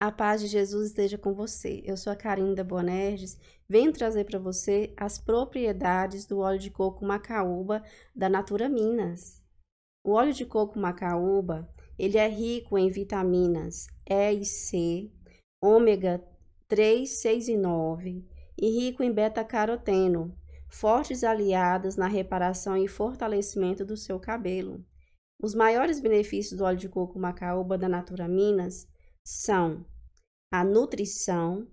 A paz de Jesus esteja com você. Eu sou a Carinda Bonerges. Venho trazer para você as propriedades do óleo de coco macaúba da Natura Minas. O óleo de coco macaúba, ele é rico em vitaminas E e C, ômega 3, 6 e 9 e rico em beta-caroteno, fortes aliadas na reparação e fortalecimento do seu cabelo. Os maiores benefícios do óleo de coco macaúba da Natura Minas são a nutrição,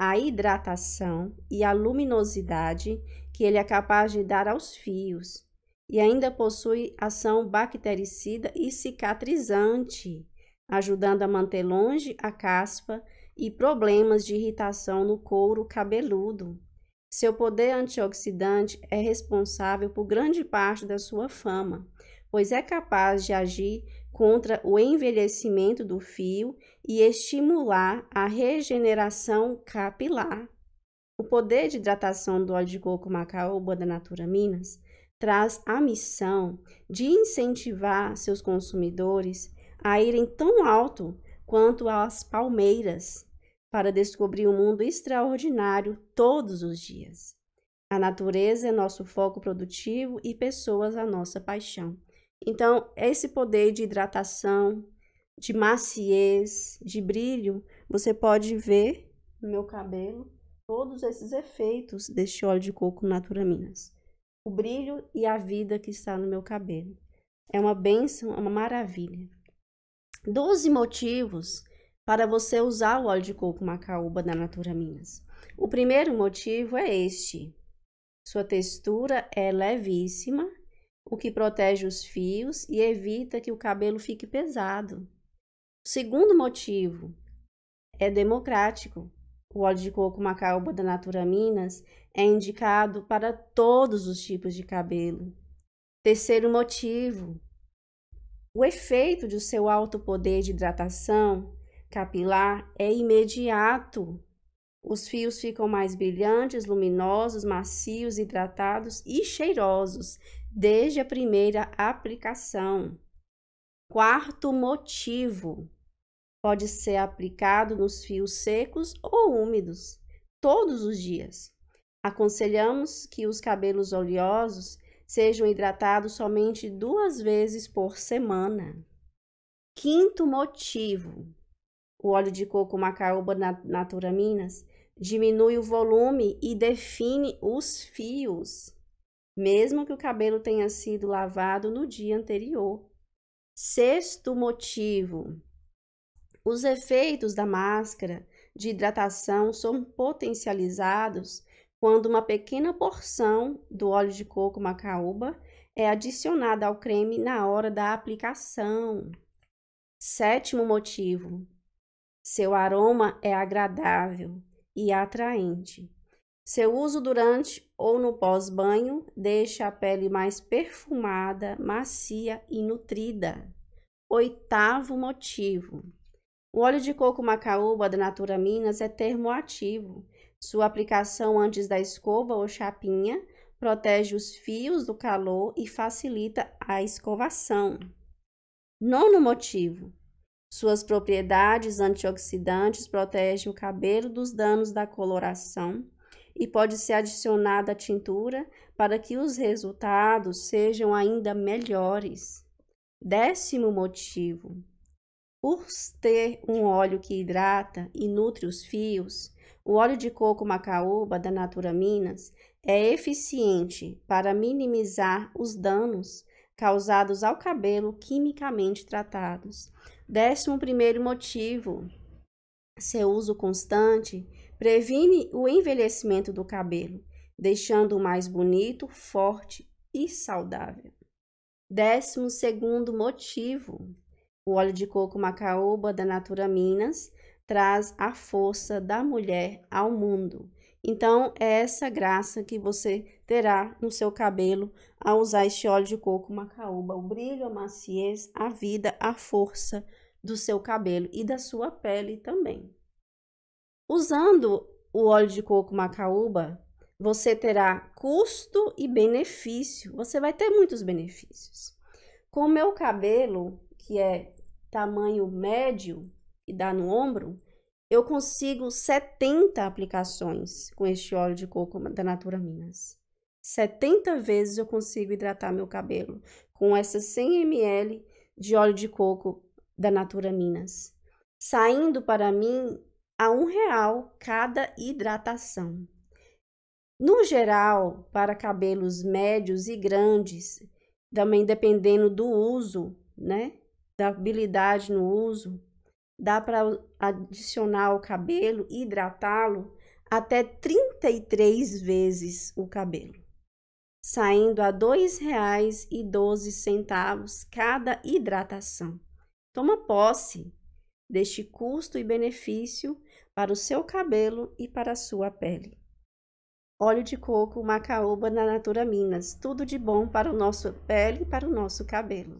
a hidratação e a luminosidade que ele é capaz de dar aos fios e ainda possui ação bactericida e cicatrizante, ajudando a manter longe a caspa e problemas de irritação no couro cabeludo. Seu poder antioxidante é responsável por grande parte da sua fama, pois é capaz de agir contra o envelhecimento do fio e estimular a regeneração capilar. O poder de hidratação do óleo de coco macaúba da Natura Minas traz a missão de incentivar seus consumidores a irem tão alto quanto as palmeiras para descobrir um mundo extraordinário todos os dias. A natureza é nosso foco produtivo e pessoas a nossa paixão. Então, esse poder de hidratação, de maciez, de brilho, você pode ver no meu cabelo todos esses efeitos deste óleo de coco Natura Minas. O brilho e a vida que está no meu cabelo. É uma benção, é uma maravilha. Doze motivos para você usar o óleo de coco macaúba da Natura Minas. O primeiro motivo é este. Sua textura é levíssima o que protege os fios e evita que o cabelo fique pesado. O segundo motivo é democrático. O óleo de coco macaúba da Natura Minas é indicado para todos os tipos de cabelo. Terceiro motivo, o efeito de seu alto poder de hidratação capilar é imediato. Os fios ficam mais brilhantes, luminosos, macios, hidratados e cheirosos, desde a primeira aplicação. Quarto motivo: pode ser aplicado nos fios secos ou úmidos, todos os dias. Aconselhamos que os cabelos oleosos sejam hidratados somente duas vezes por semana. Quinto motivo: o óleo de coco macaúba Natura Minas diminui o volume e define os fios mesmo que o cabelo tenha sido lavado no dia anterior. Sexto motivo: os efeitos da máscara de hidratação são potencializados quando uma pequena porção do óleo de coco macaúba é adicionada ao creme na hora da aplicação. Sétimo motivo: seu aroma é agradável e atraente. Seu uso durante ou no pós-banho deixa a pele mais perfumada, macia e nutrida. Oitavo motivo. O óleo de coco macaúba da Natura Minas é termoativo. Sua aplicação antes da escova ou chapinha protege os fios do calor e facilita a escovação. Nono motivo. Suas propriedades antioxidantes protegem o cabelo dos danos da coloração e pode ser adicionada a tintura para que os resultados sejam ainda melhores. Décimo motivo: por ter um óleo que hidrata e nutre os fios, o óleo de coco macaúba da Natura Minas é eficiente para minimizar os danos causados ao cabelo quimicamente tratados. Décimo primeiro motivo: seu uso constante previne o envelhecimento do cabelo, deixando-o mais bonito, forte e saudável. Décimo segundo motivo. O óleo de coco macaúba da Natura Minas traz a força da mulher ao mundo. Então, é essa graça que você terá no seu cabelo ao usar este óleo de coco macaúba. O brilho, a maciez, a vida, a força, do seu cabelo e da sua pele também. Usando o óleo de coco macaúba, você terá custo e benefício. Você vai ter muitos benefícios. Com o meu cabelo, que é tamanho médio e dá no ombro, eu consigo 70 aplicações com este óleo de coco da Natura Minas. 70 vezes eu consigo hidratar meu cabelo com essas 100 ml de óleo de coco da Natura Minas, saindo para mim a um real cada hidratação. No geral, para cabelos médios e grandes, também dependendo do uso, né? Da habilidade no uso, dá para adicionar o cabelo, hidratá-lo até 33 vezes o cabelo, saindo a R$ 2,12 cada hidratação. Toma posse deste custo e benefício para o seu cabelo e para a sua pele. Óleo de coco Macaúba na Natura Minas, tudo de bom para a nossa pele e para o nosso cabelo.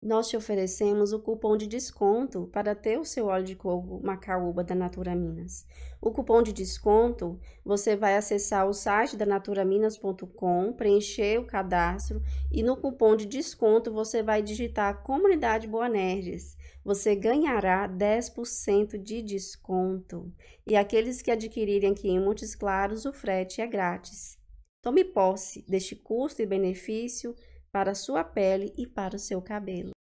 Nós te oferecemos o cupom de desconto para ter o seu óleo de coco macaúba da Natura Minas. O cupom de desconto, você vai acessar o site da naturaminas.com, preencher o cadastro e no cupom de desconto você vai digitar Comunidade Boa Nerds. Você ganhará 10% de desconto. E aqueles que adquirirem aqui em Montes Claros, o frete é grátis. Tome posse deste custo e benefício para sua pele e para o seu cabelo.